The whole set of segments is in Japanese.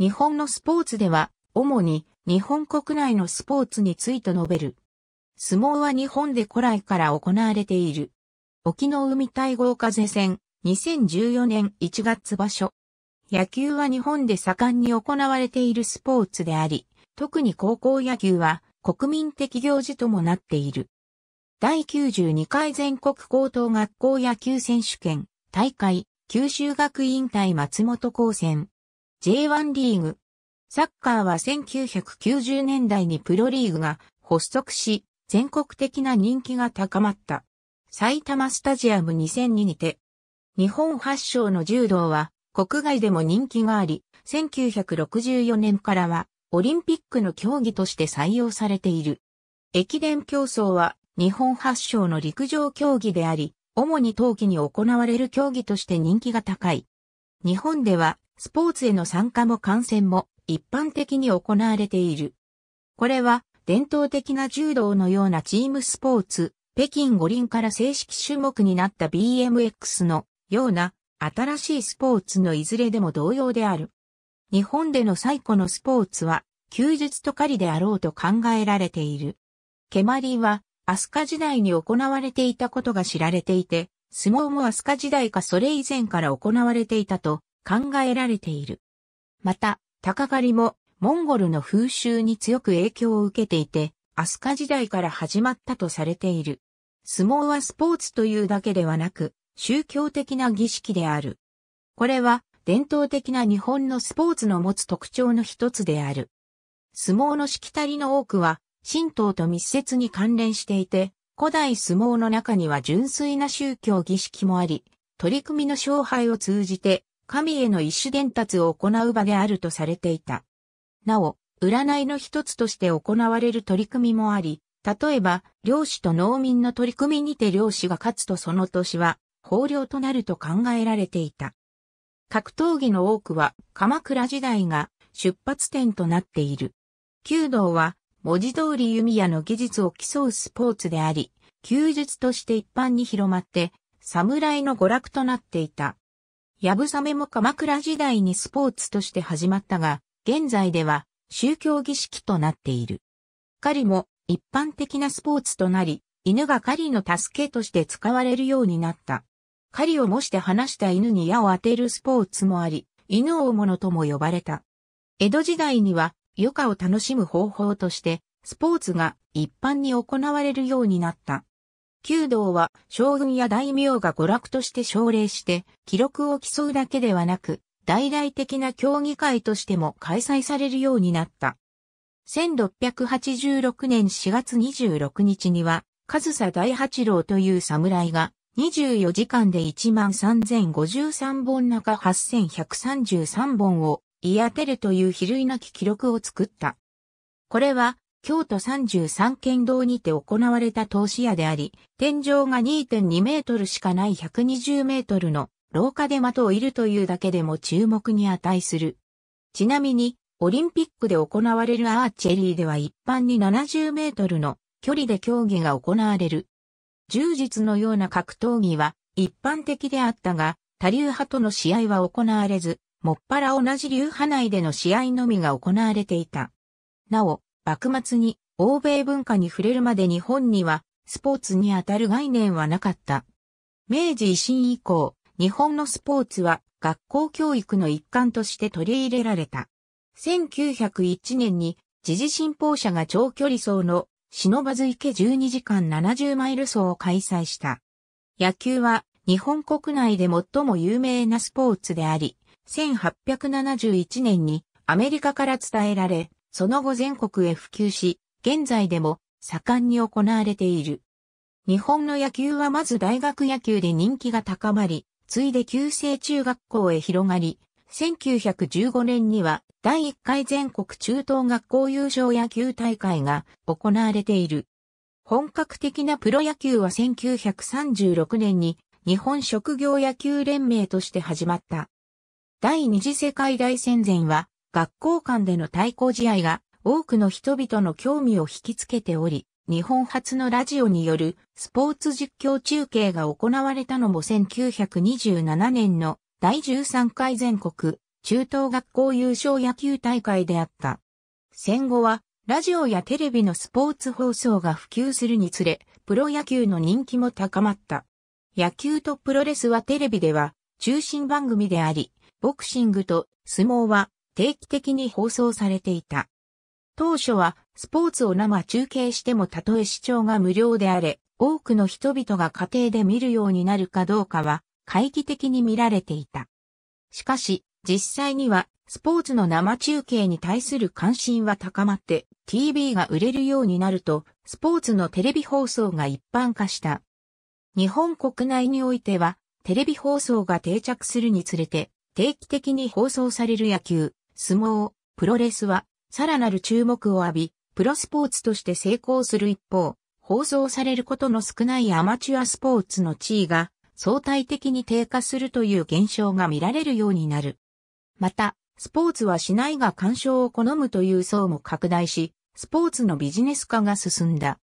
日本のスポーツでは、主に日本国内のスポーツについて述べる。相撲は日本で古来から行われている。沖の海対豪風戦、2014年1月場所。野球は日本で盛んに行われているスポーツであり、特に高校野球は国民的行事ともなっている。第92回全国高等学校野球選手権大会九州学院対松本高専 J1 リーグ。サッカーは1990年代にプロリーグが発足し、全国的な人気が高まった。埼玉スタジアム2002にて、日本発祥の柔道は国外でも人気があり、1964年からはオリンピックの競技として採用されている。駅伝競争は日本発祥の陸上競技であり、主に冬季に行われる競技として人気が高い。日本ではスポーツへの参加も観戦も一般的に行われている。これは伝統的な柔道のようなチームスポーツ、北京五輪から正式種目になった BMX のような新しいスポーツのいずれでも同様である。日本での最古のスポーツは休日と狩りであろうと考えられている。蹴鞠は飛鳥時代に行われていたことが知られていて、相撲も飛鳥時代かそれ以前から行われていたと考えられている。また、鷹狩りもモンゴルの風習に強く影響を受けていて、アスカ時代から始まったとされている。相撲はスポーツというだけではなく、宗教的な儀式である。これは伝統的な日本のスポーツの持つ特徴の一つである。相撲のしきたりの多くは、神道と密接に関連していて、古代相撲の中には純粋な宗教儀式もあり、取り組みの勝敗を通じて神への一種伝達を行う場であるとされていた。なお、占いの一つとして行われる取り組みもあり、例えば、漁師と農民の取り組みにて漁師が勝つとその年は、豊漁となると考えられていた。格闘技の多くは、鎌倉時代が出発点となっている。弓道は、文字通り弓矢の技術を競うスポーツであり、休日として一般に広まって、侍の娯楽となっていた。やぶさめも鎌倉時代にスポーツとして始まったが、現在では宗教儀式となっている。狩りも一般的なスポーツとなり、犬が狩りの助けとして使われるようになった。狩りを模して話した犬に矢を当てるスポーツもあり、犬を物とも呼ばれた。江戸時代には余暇を楽しむ方法として、スポーツが一般に行われるようになった。弓道は将軍や大名が娯楽として奨励して記録を競うだけではなく大々的な競技会としても開催されるようになった。1686年4月26日には、上サ大八郎という侍が、24時間で13,053本中8,133本を言い当てるという比類なき記録を作った。これは、京都33県道にて行われた投資屋であり、天井が2.2メートルしかない120メートルの廊下で的を射るというだけでも注目に値する。ちなみに、オリンピックで行われるアーチェリーでは一般に70メートルの距離で競技が行われる。充実のような格闘技は一般的であったが、他流派との試合は行われず、もっぱら同じ流派内での試合のみが行われていた。なお、幕末に欧米文化に触れるまで日本にはスポーツにあたる概念はなかった。明治維新以降、日本のスポーツは学校教育の一環として取り入れられた。1901年に時事信報社が長距離走の忍ばず池12時間70マイル走を開催した。野球は日本国内で最も有名なスポーツであり、1871年にアメリカから伝えられ、その後全国へ普及し、現在でも盛んに行われている。日本の野球はまず大学野球で人気が高まり、ついで旧制中学校へ広がり、1915年には第1回全国中等学校優勝野球大会が行われている。本格的なプロ野球は1936年に日本職業野球連盟として始まった。第二次世界大戦前は学校間での対抗試合が多くの人々の興味を引きつけており、日本初のラジオによるスポーツ実況中継が行われたのも1927年の第13回全国中等学校優勝野球大会であった。戦後はラジオやテレビのスポーツ放送が普及するにつれ、プロ野球の人気も高まった。野球とプロレスはテレビでは中心番組であり、ボクシングと相撲は定期的に放送されていた。当初はスポーツを生中継してもたとえ視聴が無料であれ、多くの人々が家庭で見るようになるかどうかは、懐疑的に見られていた。しかし、実際には、スポーツの生中継に対する関心は高まって、TV が売れるようになると、スポーツのテレビ放送が一般化した。日本国内においては、テレビ放送が定着するにつれて、定期的に放送される野球、相撲、プロレスは、さらなる注目を浴び、プロスポーツとして成功する一方、放送されることの少ないアマチュアスポーツの地位が相対的に低下するという現象が見られるようになる。また、スポーツはしないが干渉を好むという層も拡大し、スポーツのビジネス化が進んだ。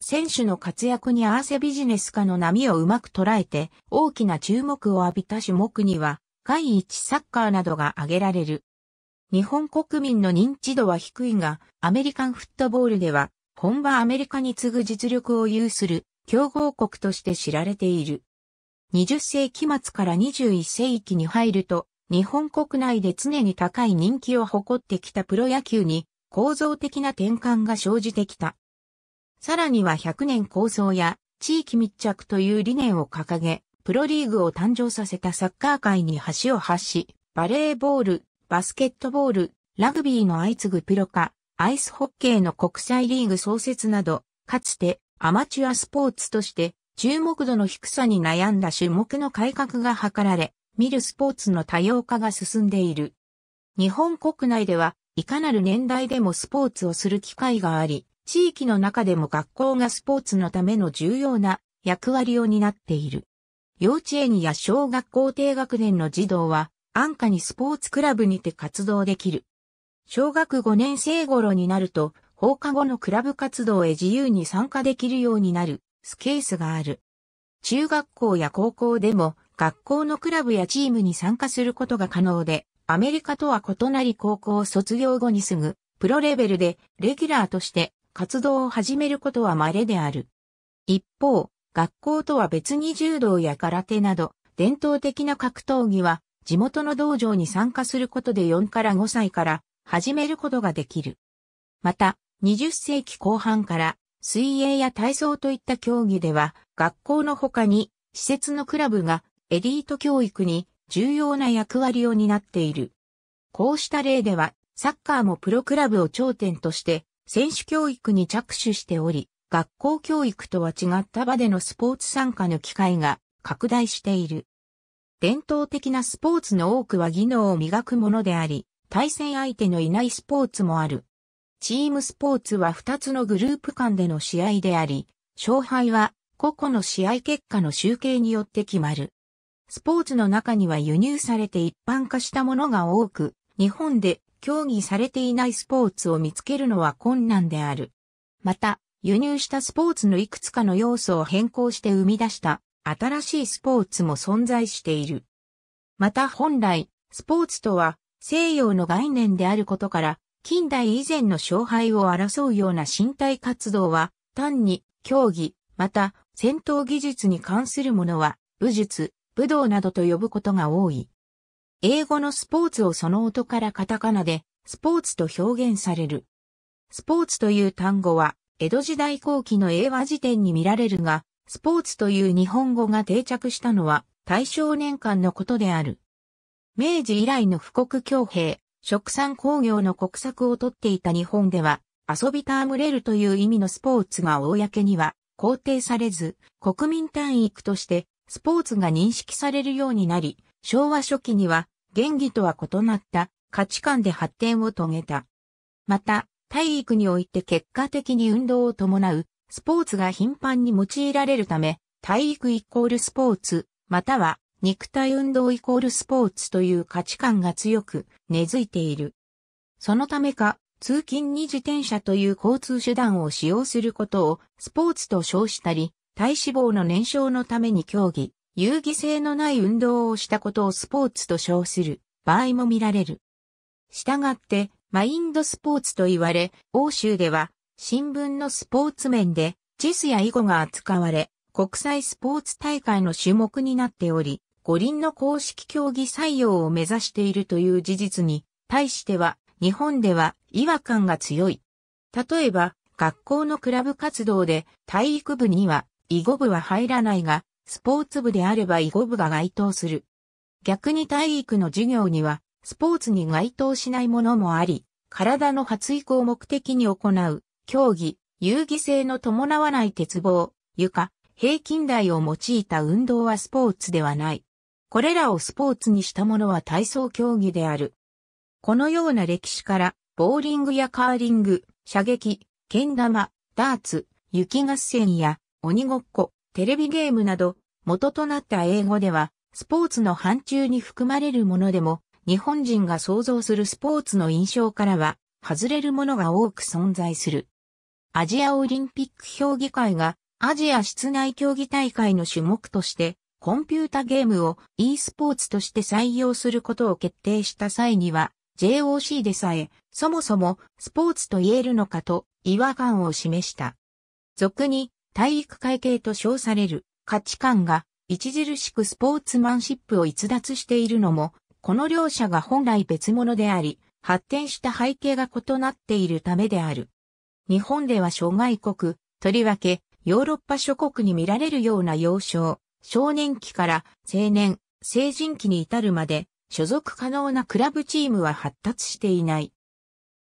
選手の活躍に合わせビジネス化の波をうまく捉えて大きな注目を浴びた種目には、第一サッカーなどが挙げられる。日本国民の認知度は低いが、アメリカンフットボールでは、本場アメリカに次ぐ実力を有する強豪国として知られている。20世紀末から21世紀に入ると、日本国内で常に高い人気を誇ってきたプロ野球に構造的な転換が生じてきた。さらには100年構想や地域密着という理念を掲げ、プロリーグを誕生させたサッカー界に橋を発し、バレーボール、バスケットボール、ラグビーの相次ぐプロ化、アイスホッケーの国際リーグ創設など、かつてアマチュアスポーツとして注目度の低さに悩んだ種目の改革が図られ、見るスポーツの多様化が進んでいる。日本国内では、いかなる年代でもスポーツをする機会があり、地域の中でも学校がスポーツのための重要な役割を担っている。幼稚園や小学校低学年の児童は安価にスポーツクラブにて活動できる。小学5年生頃になると、放課後のクラブ活動へ自由に参加できるようになる、スケースがある。中学校や高校でも、学校のクラブやチームに参加することが可能で、アメリカとは異なり高校卒業後にすぐ、プロレベルで、レギュラーとして、活動を始めることは稀である。一方、学校とは別に柔道や空手など、伝統的な格闘技は、地元の道場に参加することで4から5歳から始めることができる。また、20世紀後半から水泳や体操といった競技では学校の他に施設のクラブがエリート教育に重要な役割を担っている。こうした例ではサッカーもプロクラブを頂点として選手教育に着手しており、学校教育とは違った場でのスポーツ参加の機会が拡大している。伝統的なスポーツの多くは技能を磨くものであり、対戦相手のいないスポーツもある。チームスポーツは2つのグループ間での試合であり、勝敗は個々の試合結果の集計によって決まる。スポーツの中には輸入されて一般化したものが多く、日本で競技されていないスポーツを見つけるのは困難である。また、輸入したスポーツのいくつかの要素を変更して生み出した新しいスポーツも存在している。また本来、スポーツとは西洋の概念であることから、近代以前の勝敗を争うような身体活動は、単に競技、また戦闘技術に関するものは、武術、武道などと呼ぶことが多い。英語のスポーツをその音からカタカナで、スポーツと表現される。スポーツという単語は、江戸時代後期の英和辞典に見られるが、スポーツという日本語が定着したのは大正年間のことである。明治以来の富国強兵、食産工業の国策をとっていた日本では、遊びたむれるという意味のスポーツが公には肯定されず、国民単位としてスポーツが認識されるようになり、昭和初期には、原義とは異なった価値観で発展を遂げた。また、体育において結果的に運動を伴うスポーツが頻繁に用いられるため、体育イコールスポーツ、または肉体運動イコールスポーツという価値観が強く根付いている。そのためか、通勤に自転車という交通手段を使用することをスポーツと称したり、体脂肪の燃焼のために競技、有義性のない運動をしたことをスポーツと称する場合も見られる。したがって、マインドスポーツと言われ、欧州では新聞のスポーツ面で、チェスや囲碁が扱われ、国際スポーツ大会の種目になっており、五輪の公式競技採用を目指しているという事実に、対しては、日本では違和感が強い。例えば、学校のクラブ活動で体育部には囲碁部は入らないが、スポーツ部であれば囲碁部が該当する。逆に体育の授業にはスポーツに該当しないものもあり、体の発育を目的に行う競技、遊戯性の伴わない鉄棒、床、平均台を用いた運動はスポーツではない。これらをスポーツにしたものは体操競技である。このような歴史から、ボーリングやカーリング、射撃、剣玉、ダーツ、雪合戦や鬼ごっこ、テレビゲームなど、元となった英語では、スポーツの範疇に含まれるものでも、日本人が想像するスポーツの印象からは、外れるものが多く存在する。アジアオリンピック評議会がアジア室内競技大会の種目としてコンピュータゲームを e スポーツとして採用することを決定した際には JOC でさえそもそもスポーツと言えるのかと違和感を示した。俗に体育会系と称される価値観が著しくスポーツマンシップを逸脱しているのもこの両者が本来別物であり発展した背景が異なっているためである。日本では諸外国、とりわけ、ヨーロッパ諸国に見られるような幼少、少年期から青年、成人期に至るまで、所属可能なクラブチームは発達していない。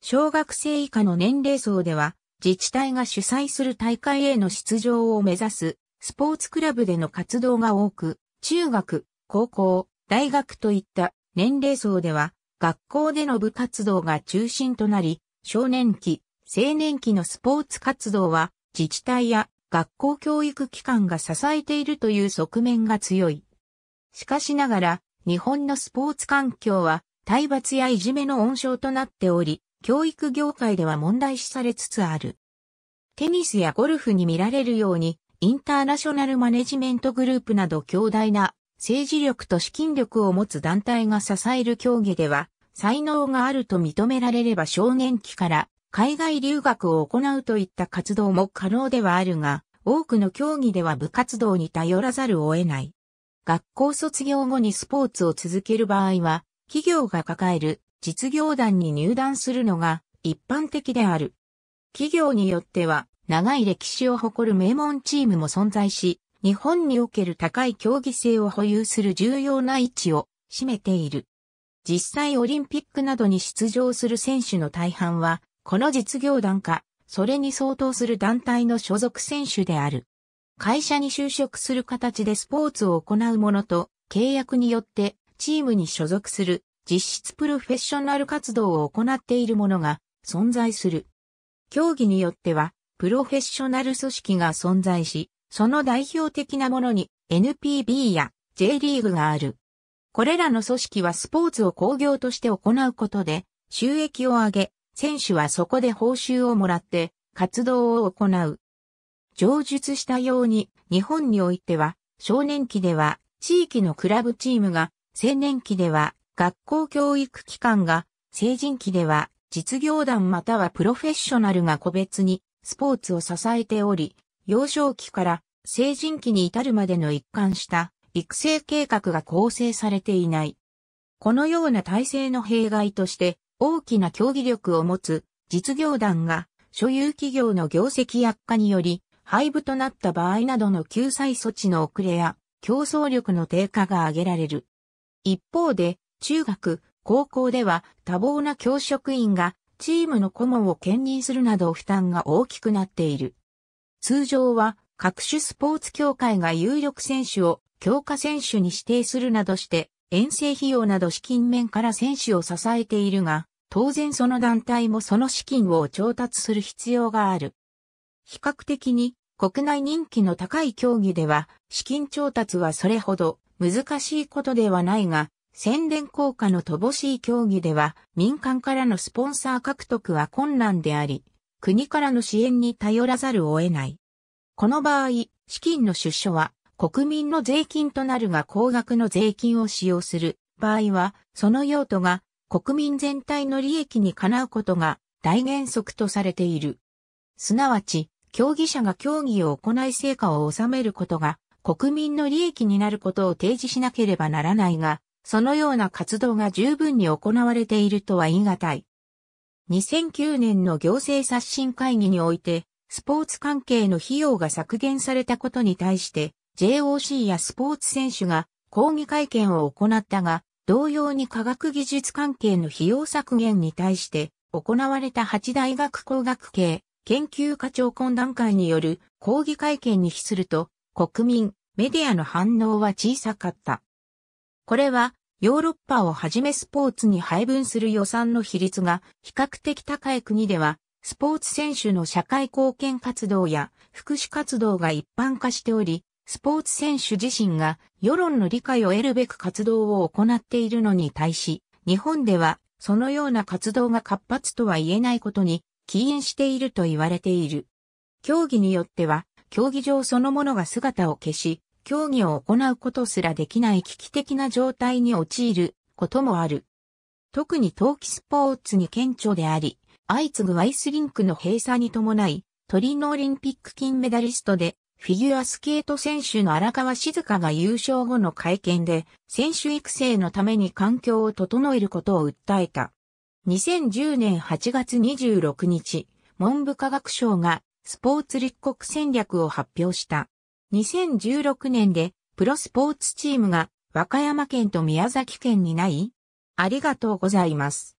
小学生以下の年齢層では、自治体が主催する大会への出場を目指す、スポーツクラブでの活動が多く、中学、高校、大学といった年齢層では、学校での部活動が中心となり、少年期、青年期のスポーツ活動は自治体や学校教育機関が支えているという側面が強い。しかしながら、日本のスポーツ環境は体罰やいじめの温床となっており、教育業界では問題視されつつある。テニスやゴルフに見られるように、インターナショナルマネジメントグループなど強大な政治力と資金力を持つ団体が支える競技では、才能があると認められれば少年期から海外留学を行うといった活動も可能ではあるが、多くの競技では部活動に頼らざるを得ない。学校卒業後にスポーツを続ける場合は、企業が抱える実業団に入団するのが一般的である。企業によっては、長い歴史を誇る名門チームも存在し、日本における高い競技性を保有する重要な位置を占めている。実際オリンピックなどに出場する選手の大半はこの実業団か、それに相当する団体の所属選手である。会社に就職する形でスポーツを行う者と、契約によってチームに所属する実質プロフェッショナル活動を行っている者が存在する。競技によっては、プロフェッショナル組織が存在し、その代表的なものに NPB や J リーグがある。これらの組織はスポーツを工業として行うことで収益を上げ、選手はそこで報酬をもらって活動を行う。上述したように、日本においては、少年期では地域のクラブチームが、青年期では学校教育機関が、成人期では実業団またはプロフェッショナルが個別にスポーツを支えており、幼少期から成人期に至るまでの一貫した育成計画が構成されていない。このような体制の弊害として、大きな競技力を持つ実業団が所有企業の業績悪化により廃部となった場合などの救済措置の遅れや競争力の低下が挙げられる。一方で中学、高校では多忙な教職員がチームの顧問を兼任するなど負担が大きくなっている。通常は各種スポーツ協会が有力選手を強化選手に指定するなどして遠征費用など資金面から選手を支えているが、当然その団体もその資金を調達する必要がある。比較的に国内人気の高い競技では資金調達はそれほど難しいことではないが、宣伝効果の乏しい競技では民間からのスポンサー獲得は困難であり、国からの支援に頼らざるを得ない。この場合、資金の出所は国民の税金となるが高額の税金を使用する場合は、その用途が国民全体の利益にかなうことが大原則とされている。すなわち、競技者が競技を行い成果を収めることが国民の利益になることを提示しなければならないが、そのような活動が十分に行われているとは言い難い。2009年の行政刷新会議において、スポーツ関係の費用が削減されたことに対して、JOC やスポーツ選手が抗議会見を行ったが、同様に科学技術関係の費用削減に対して行われた八大学工学系研究課長懇談会による抗議会見に比すると国民、メディアの反応は小さかった。これはヨーロッパをはじめスポーツに配分する予算の比率が比較的高い国ではスポーツ選手の社会貢献活動や福祉活動が一般化しており、スポーツ選手自身が世論の理解を得るべく活動を行っているのに対し、日本ではそのような活動が活発とは言えないことに起因していると言われている。競技によっては、競技場そのものが姿を消し、競技を行うことすらできない危機的な状態に陥ることもある。特に冬季スポーツに顕著であり、相次ぐアイスリンクの閉鎖に伴い、トリノオリンピック金メダリストでフィギュアスケート選手の荒川静香が優勝後の会見で、選手育成のために環境を整えることを訴えた。2010年8月26日、文部科学省がスポーツ立国戦略を発表した。2016年でプロスポーツチームが和歌山県と宮崎県にないありがとうございます。